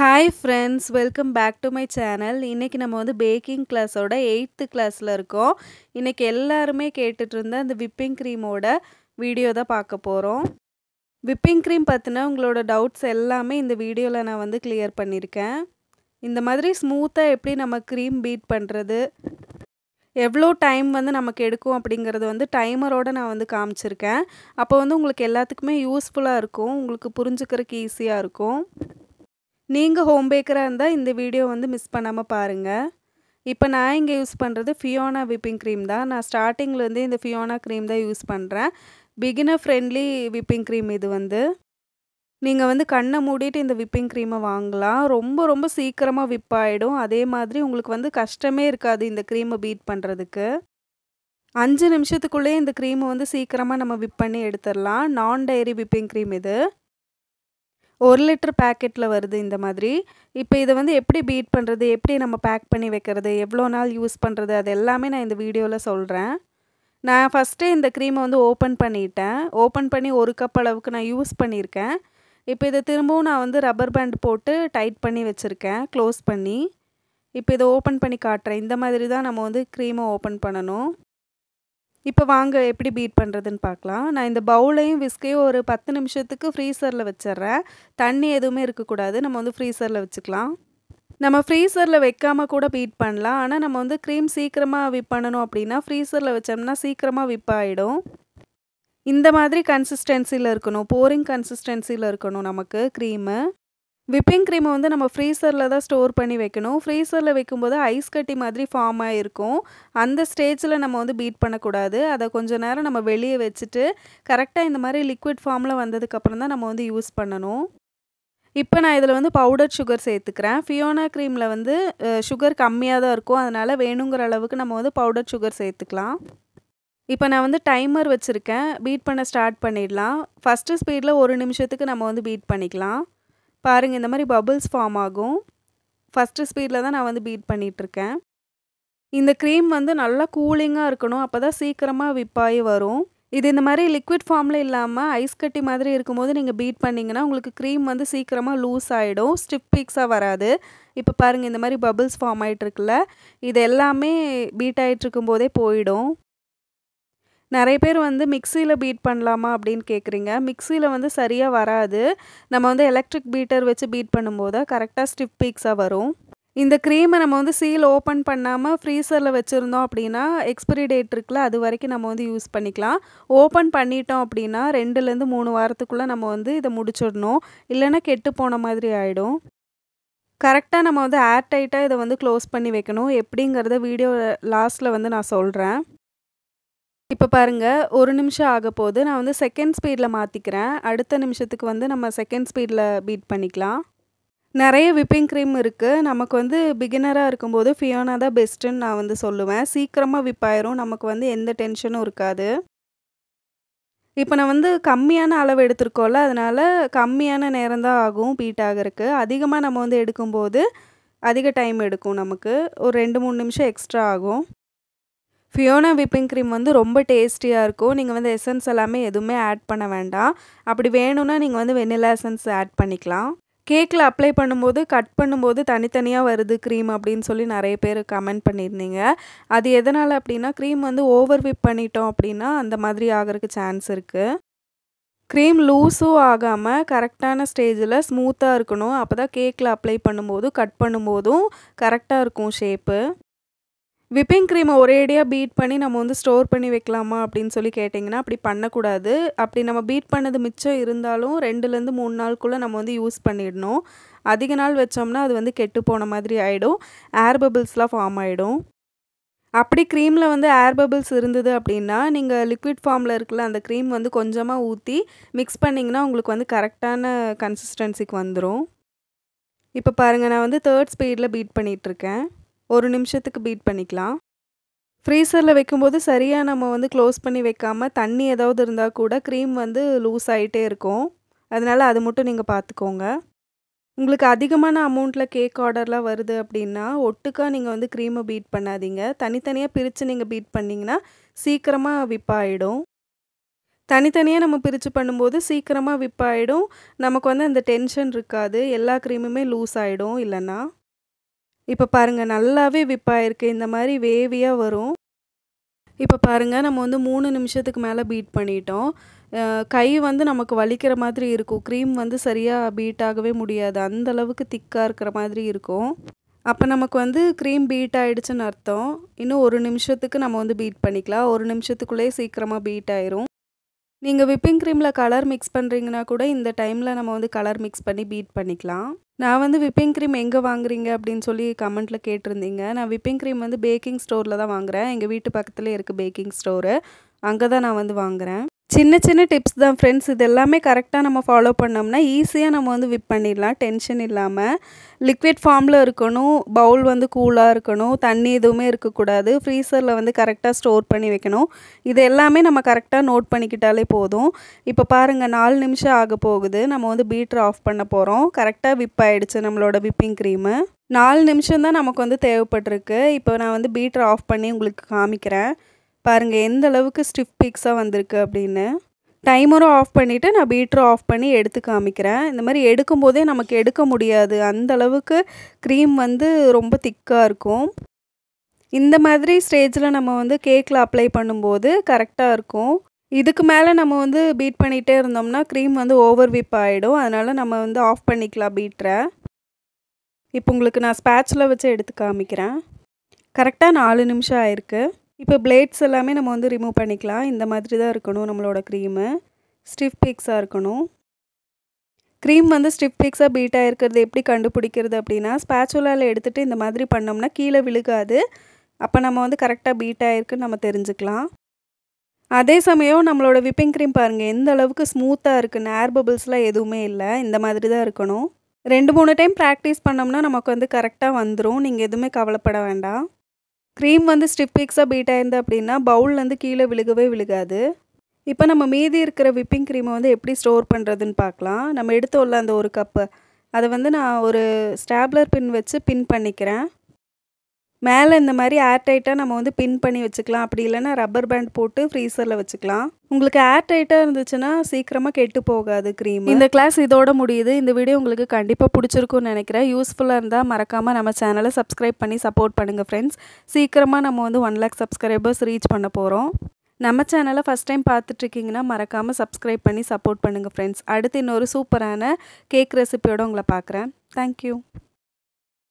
hi friends welcome back to my channel இன்றைக்கி நம்ம வந்து பேக்கிங் கிளாஸோட எயித்து கிளாஸில் இருக்கோம் இன்றைக்கி எல்லாருமே கேட்டுட்டு அந்த விப்பிங் க்ரீமோட வீடியோ தான் பார்க்க போகிறோம் விப்பிங் க்ரீம் பற்றின உங்களோட டவுட்ஸ் எல்லாமே இந்த வீடியோவில் நான் வந்து கிளியர் பண்ணியிருக்கேன் இந்த மாதிரி ஸ்மூத்தாக எப்படி நம்ம க்ரீம் பீட் பண்ணுறது எவ்வளோ டைம் வந்து நமக்கு எடுக்கும் அப்படிங்கிறது வந்து டைமரோடு நான் வந்து காமிச்சிருக்கேன் அப்போ வந்து உங்களுக்கு எல்லாத்துக்குமே யூஸ்ஃபுல்லாக இருக்கும் உங்களுக்கு புரிஞ்சுக்கிறதுக்கு ஈஸியாக இருக்கும் நீங்கள் ஹோம் பேக்கராக இருந்தால் இந்த வீடியோ வந்து மிஸ் பண்ணாமல் பாருங்கள் இப்போ நான் இங்கே யூஸ் பண்ணுறது ஃபியோனா விப்பிங் க்ரீம் தான் நான் ஸ்டார்டிங்லேருந்தே இந்த ஃபியோனா க்ரீம் தான் யூஸ் பண்ணுறேன் பிகினர் ஃப்ரெண்ட்லி விப்பிங் க்ரீம் இது வந்து நீங்கள் வந்து கண்ணை மூடிட்டு இந்த விப்பிங் க்ரீமை வாங்கலாம் ரொம்ப ரொம்ப சீக்கிரமாக விப்பாயிடும் அதே மாதிரி உங்களுக்கு வந்து கஷ்டமே இருக்காது இந்த க்ரீமை பீட் பண்ணுறதுக்கு அஞ்சு நிமிஷத்துக்குள்ளேயே இந்த க்ரீமை வந்து சீக்கிரமாக நம்ம விப் பண்ணி எடுத்துடலாம் நான் டைரி விப்பிங் க்ரீம் இது ஒரு லிட்டர் பேக்கெட்டில் வருது இந்த மாதிரி இப்போ இதை வந்து எப்படி பீட் பண்ணுறது எப்படி நம்ம பேக் பண்ணி வைக்கிறது எவ்வளோ நாள் யூஸ் பண்ணுறது அது எல்லாமே நான் இந்த வீடியோவில் சொல்கிறேன் நான் ஃபஸ்ட்டு இந்த க்ரீமை வந்து ஓப்பன் பண்ணிட்டேன் ஓப்பன் பண்ணி ஒரு கப் அளவுக்கு நான் யூஸ் பண்ணியிருக்கேன் இப்போ இதை திரும்பவும் நான் வந்து ரப்பர் பேண்ட் போட்டு டைட் பண்ணி வச்சுருக்கேன் க்ளோஸ் பண்ணி இப்போ இதை ஓப்பன் பண்ணி காட்டுறேன் இந்த மாதிரி தான் நம்ம வந்து க்ரீமை ஓப்பன் பண்ணணும் இப்போ வாங்க எப்படி பீட் பண்ணுறதுன்னு பார்க்கலாம் நான் இந்த பவுலையும் விஸ்கையும் ஒரு பத்து நிமிஷத்துக்கு ஃப்ரீசரில் வச்சிட்றேன் தண்ணி எதுவுமே இருக்கக்கூடாது நம்ம வந்து ஃப்ரீசரில் வச்சுக்கலாம் நம்ம ஃப்ரீசரில் வைக்காமல் கூட பீட் பண்ணலாம் ஆனால் நம்ம வந்து க்ரீம் சீக்கிரமாக விப் பண்ணணும் அப்படின்னா ஃப்ரீசரில் வச்சோம்னா சீக்கிரமாக விப் ஆகிடும் இந்த மாதிரி கன்சிஸ்டன்சியில் இருக்கணும் போரிங் கன்சிஸ்டன்சியில் இருக்கணும் நமக்கு க்ரீமு விப்பிங் க்ரீமை வந்து நம்ம ஃப்ரீசரில் தான் ஸ்டோர் பண்ணி வைக்கணும் ஃப்ரீசரில் வைக்கும்போது ஐஸ் கட்டி மாதிரி ஃபார்ம் ஆகிருக்கும் அந்த ஸ்டேஜில் நம்ம வந்து பீட் பண்ணக்கூடாது அதை கொஞ்சம் நேரம் நம்ம வெளியே வச்சுட்டு கரெக்டாக இந்த மாதிரி லிக்விட் ஃபார்மில் வந்ததுக்கப்புறம் தான் நம்ம வந்து யூஸ் பண்ணணும் இப்போ நான் இதில் வந்து பவுடர் சுகர் சேர்த்துக்கிறேன் ஃபியோனா க்ரீமில் வந்து சுகர் கம்மியாக தான் இருக்கும் அதனால் வேணுங்கிற அளவுக்கு நம்ம வந்து பவுடர் சுகர் சேர்த்துக்கலாம் இப்போ நான் வந்து டைமர் வச்சுருக்கேன் பீட் பண்ண ஸ்டார்ட் பண்ணிடலாம் ஃபஸ்ட்டு ஸ்பீடில் ஒரு நிமிஷத்துக்கு நம்ம வந்து பீட் பண்ணிக்கலாம் பாருங்கள் இந்த மாதிரி பபுள்ஸ் ஃபார்ம் ஆகும் ஃபஸ்ட்டு ஸ்பீடில் தான் நான் வந்து பீட் பண்ணிகிட்ருக்கேன் இந்த க்ரீம் வந்து நல்லா கூலிங்காக இருக்கணும் அப்போ தான் சீக்கிரமாக விப்பாகி வரும் இது இந்த மாதிரி லிக்விட் ஃபார்மில் இல்லாமல் ஐஸ் கட்டி மாதிரி இருக்கும்போது நீங்கள் பீட் பண்ணிங்கன்னா உங்களுக்கு க்ரீம் வந்து சீக்கிரமாக லூஸ் ஆகிடும் ஸ்டிப் பீக்ஸாக வராது இப்போ பாருங்கள் இந்த மாதிரி பபுள்ஸ் ஃபார்ம் இருக்குல்ல இது எல்லாமே பீட் ஆகிட்டு இருக்கும்போதே போயிடும் நிறைய பேர் வந்து மிக்சியில் பீட் பண்ணலாமா அப்படின்னு கேட்குறீங்க மிக்சியில் வந்து சரியாக வராது நம்ம வந்து எலக்ட்ரிக் பீட்டர் வச்சு பீட் பண்ணும்போது கரெக்டாக ஸ்டிப் பீக்ஸாக வரும் இந்த க்ரீமை நம்ம வந்து சீல் ஓப்பன் பண்ணாமல் ஃப்ரீசரில் வச்சுருந்தோம் அப்படின்னா எக்ஸ்பிரி டேட் இருக்குல்ல அது வரைக்கும் நம்ம வந்து யூஸ் பண்ணிக்கலாம் ஓப்பன் பண்ணிட்டோம் அப்படின்னா ரெண்டுலேருந்து மூணு வாரத்துக்குள்ளே நம்ம வந்து இதை முடிச்சிடணும் இல்லைன்னா கெட்டு போன மாதிரி ஆகிடும் கரெக்டாக நம்ம வந்து ஏர் டைட்டாக இதை வந்து க்ளோஸ் பண்ணி வைக்கணும் எப்படிங்கிறத வீடியோ லாஸ்ட்டில் வந்து நான் சொல்கிறேன் இப்போ பாருங்கள் ஒரு நிமிஷம் ஆக போது நான் வந்து செகண்ட் ஸ்பீடில் மாற்றிக்கிறேன் அடுத்த நிமிஷத்துக்கு வந்து நம்ம செகண்ட் ஸ்பீடில் பீட் பண்ணிக்கலாம் நிறைய விப்பிங் க்ரீம் இருக்குது நமக்கு வந்து பிகினராக இருக்கும்போது ஃபியோனா தான் பெஸ்ட்டுன்னு நான் வந்து சொல்லுவேன் சீக்கிரமாக விப்பாயிரும் நமக்கு வந்து எந்த டென்ஷனும் இருக்காது இப்போ நான் வந்து கம்மியான அளவு எடுத்திருக்கோம்ல அதனால் கம்மியான நேரம் தான் ஆகும் பீட் ஆகிறதுக்கு அதிகமாக நம்ம வந்து எடுக்கும்போது அதிக டைம் எடுக்கும் நமக்கு ஒரு ரெண்டு மூணு நிமிஷம் எக்ஸ்ட்ரா ஆகும் ஃபியோனா விப்பிங் க்ரீம் வந்து ரொம்ப டேஸ்டியாக இருக்கும் நீங்கள் வந்து எசன்ஸ் எல்லாமே எதுவுமே ஆட் பண்ண வேண்டாம் அப்படி வேணும்னா நீங்கள் வந்து வெனிலா எசன்ஸ் ஆட் பண்ணிக்கலாம் கேக்கில் அப்ளை பண்ணும்போது கட் பண்ணும்போது தனித்தனியாக வருது க்ரீம் அப்படின்னு சொல்லி நிறைய பேர் கமெண்ட் பண்ணியிருந்தீங்க அது எதனால் அப்படின்னா க்ரீம் வந்து ஓவர் விப் பண்ணிட்டோம் அப்படின்னா அந்த மாதிரி ஆகிறதுக்கு சான்ஸ் இருக்குது க்ரீம் லூஸும் ஆகாமல் கரெக்டான ஸ்டேஜில் ஸ்மூத்தாக இருக்கணும் அப்போ தான் கேக்கில் அப்ளை பண்ணும்போது கட் பண்ணும்போதும் கரெக்டாக இருக்கும் ஷேப்பு விப்பிங் க்ரீமை ஒரேடியாக பீட் பண்ணி நம்ம வந்து ஸ்டோர் பண்ணி வைக்கலாமா அப்படின்னு சொல்லி கேட்டிங்கன்னா அப்படி பண்ணக்கூடாது அப்படி நம்ம பீட் பண்ணது மிச்சம் இருந்தாலும் ரெண்டுலேருந்து மூணு நாளுக்குள்ளே நம்ம வந்து யூஸ் பண்ணிடணும் அதிக நாள் வச்சோம்னா அது வந்து கெட்டு போன மாதிரி ஆகிடும் ஏர் பபிள்ஸ்லாம் ஃபார்ம் ஆகிடும் அப்படி க்ரீமில் வந்து ஏர் பபிள்ஸ் இருந்தது அப்படின்னா நீங்கள் லிக்விட் ஃபார்மில் இருக்கல அந்த க்ரீம் வந்து கொஞ்சமாக ஊற்றி மிக்ஸ் பண்ணிங்கன்னா உங்களுக்கு வந்து கரெக்டான கன்சிஸ்டன்சிக்கு வந்துடும் இப்போ பாருங்கள் நான் வந்து தேர்ட் ஸ்பீடில் பீட் பண்ணிகிட்ருக்கேன் ஒரு நிமிஷத்துக்கு பீட் பண்ணிக்கலாம் ஃப்ரீசரில் வைக்கும்போது சரியாக நம்ம வந்து க்ளோஸ் பண்ணி வைக்காமல் தண்ணி ஏதாவது இருந்தால் கூட க்ரீம் வந்து லூஸ் ஆகிட்டே இருக்கும் அதனால் அது மட்டும் நீங்கள் பார்த்துக்கோங்க உங்களுக்கு அதிகமான அமௌண்ட்டில் கேக் ஆர்டர்லாம் வருது அப்படின்னா ஒட்டுக்காக நீங்கள் வந்து க்ரீமை பீட் பண்ணாதீங்க தனித்தனியாக பிரித்து நீங்கள் பீட் பண்ணிங்கன்னா சீக்கிரமாக விப்பாயிடும் தனித்தனியாக நம்ம பிரித்து பண்ணும்போது சீக்கிரமாக விப்பாயிடும் நமக்கு வந்து அந்த டென்ஷன் இருக்காது எல்லா க்ரீமுமே லூஸ் ஆகிடும் இல்லைன்னா இப்போ பாருங்கள் நல்லாவே விப்பாயிருக்கு இந்த மாதிரி வேவியாக வரும் இப்போ பாருங்கள் நம்ம வந்து மூணு நிமிஷத்துக்கு மேலே பீட் பண்ணிட்டோம் கை வந்து நமக்கு வலிக்கிற மாதிரி இருக்கும் க்ரீம் வந்து சரியாக பீட் ஆகவே முடியாது அந்த அளவுக்கு திக்காக இருக்கிற மாதிரி இருக்கும் அப்போ நமக்கு வந்து க்ரீம் பீட் ஆகிடுச்சுன்னு அர்த்தம் இன்னும் ஒரு நிமிஷத்துக்கு நம்ம வந்து பீட் பண்ணிக்கலாம் ஒரு நிமிஷத்துக்குள்ளேயே சீக்கிரமாக பீட் ஆயிரும் நீங்கள் விப்பிங் க்ரீமில் கலர் மிக்ஸ் பண்ணுறீங்கன்னா கூட இந்த டைமில் நம்ம வந்து கலர் மிக்ஸ் பண்ணி பீட் பண்ணிக்கலாம் நான் வந்து விப்பிங் க்ரீம் எங்கே வாங்குறீங்க அப்படின்னு சொல்லி கமெண்ட்டில் கேட்டிருந்தீங்க நான் விப்பிங் க்ரீம் வந்து பேக்கிங் ஸ்டோரில் தான் வாங்குகிறேன் எங்கள் வீட்டு பக்கத்துலேயே இருக்குது பேக்கிங் ஸ்டோரு அங்கே தான் நான் வந்து வாங்குகிறேன் சின்ன சின்ன டிப்ஸ் தான் ஃப்ரெண்ட்ஸ் இது எல்லாமே கரெக்டாக நம்ம ஃபாலோ பண்ணோம்னா ஈஸியாக நம்ம வந்து விப் பண்ணிடலாம் டென்ஷன் இல்லாமல் லிக்விட் ஃபார்மில் இருக்கணும் பவுல் வந்து கூலாக இருக்கணும் தண்ணி எதுவுமே இருக்கக்கூடாது ஃப்ரீசரில் வந்து கரெக்டாக ஸ்டோர் பண்ணி வைக்கணும் இது எல்லாமே நம்ம கரெக்டாக நோட் பண்ணிக்கிட்டாலே போதும் இப்போ பாருங்கள் நாலு நிமிஷம் ஆக போகுது நம்ம வந்து பீட்டர் ஆஃப் பண்ண போகிறோம் கரெக்டாக விப் ஆகிடுச்சு நம்மளோட விப்பிங் க்ரீமு நாலு நிமிஷம் தான் நமக்கு வந்து தேவைப்பட்டிருக்கு இப்போ நான் வந்து பீட்டர் ஆஃப் பண்ணி உங்களுக்கு காமிக்கிறேன் பாருங்கள் எந்த அளவுக்கு ஸ்டிஃப் பிக்ஸாக வந்திருக்கு அப்படின்னு டைமரும் ஆஃப் பண்ணிவிட்டு நான் பீட்டரும் ஆஃப் பண்ணி எடுத்து காமிக்கிறேன் இந்த மாதிரி எடுக்கும்போதே நமக்கு எடுக்க முடியாது அந்த அளவுக்கு க்ரீம் வந்து ரொம்ப திக்காக இருக்கும் இந்த மாதிரி ஸ்டேஜில் நம்ம வந்து கேக்கில் அப்ளை பண்ணும்போது கரெக்டாக இருக்கும் இதுக்கு மேலே நம்ம வந்து பீட் பண்ணிகிட்டே இருந்தோம்னா க்ரீம் வந்து ஓவர் விப் ஆகிடும் அதனால் நம்ம வந்து ஆஃப் பண்ணிக்கலாம் பீட்டரை இப்போ உங்களுக்கு நான் ஸ்பேச்சில் வச்சு எடுத்து காமிக்கிறேன் கரெக்டாக நாலு நிமிஷம் ஆயிருக்கு இப்போ பிளேட்ஸ் எல்லாமே நம்ம வந்து ரிமூவ் பண்ணிக்கலாம் இந்த மாதிரி தான் இருக்கணும் நம்மளோட க்ரீமு ஸ்டிஃப் பீக்ஸாக இருக்கணும் க்ரீம் வந்து ஸ்டிஃப் பீக்ஸாக பீட் ஆகிருக்கிறது எப்படி கண்டுபிடிக்கிறது அப்படின்னா ஸ்பேச்சுலாவில் எடுத்துகிட்டு இந்த மாதிரி பண்ணோம்னா கீழே விழுகாது அப்போ நம்ம வந்து கரெக்டாக பீட் ஆகிருக்குன்னு நம்ம தெரிஞ்சுக்கலாம் அதே சமயம் நம்மளோட விப்பிங் க்ரீம் பாருங்கள் எந்த அளவுக்கு ஸ்மூத்தாக இருக்குது ஏர் பபிள்ஸ்லாம் எதுவுமே இல்லை இந்த மாதிரி தான் இருக்கணும் ரெண்டு மூணு டைம் ப்ராக்டிஸ் பண்ணோம்னா நமக்கு வந்து கரெக்டாக வந்துடும் நீங்கள் எதுவுமே கவலைப்பட வேண்டாம் க்ரீம் வந்து ஸ்டிப் பிக்ஸாக பீட் ஆயிருந்தது அப்படின்னா பவுல்லேருந்து கீழே விழுகவே விழுகாது இப்போ நம்ம மீதி இருக்கிற விப்பிங் க்ரீமை வந்து எப்படி ஸ்டோர் பண்ணுறதுன்னு பார்க்கலாம் நம்ம எடுத்து உள்ள அந்த ஒரு கப்பை அதை வந்து நான் ஒரு ஸ்டாப்லர் பின் வச்சு பின் பண்ணிக்கிறேன் மேலே இந்த மாதிரி ஏர் டைட்டாக நம்ம வந்து பின் பண்ணி வச்சுக்கலாம் அப்படி இல்லைன்னா ரப்பர் பேண்ட் போட்டு ஃப்ரீசரில் வச்சுக்கலாம் உங்களுக்கு ஏர் டைட்டாக இருந்துச்சுன்னா சீக்கிரமாக கெட்டு போகாது க்ரீம் இந்த கிளாஸ் இதோட முடியுது இந்த வீடியோ உங்களுக்கு கண்டிப்பாக பிடிச்சிருக்கும்னு நினைக்கிறேன் யூஸ்ஃபுல்லாக இருந்தால் மறக்காமல் நம்ம சேனலை சப்ஸ்கிரைப் பண்ணி சப்போர்ட் பண்ணுங்கள் ஃப்ரெண்ட்ஸ் சீக்கிரமாக நம்ம வந்து ஒன் லேக் சப்ஸ்கிரைபர்ஸ் ரீச் பண்ண போகிறோம் நம்ம சேனலை ஃபஸ்ட் டைம் பார்த்துட்ருக்கீங்கன்னா மறக்காமல் சப்ஸ்கிரைப் பண்ணி சப்போர்ட் பண்ணுங்கள் ஃப்ரெண்ட்ஸ் அடுத்து இன்னொரு சூப்பரான கேக் ரெசிபியோடு உங்களை பார்க்குறேன் தேங்க்யூ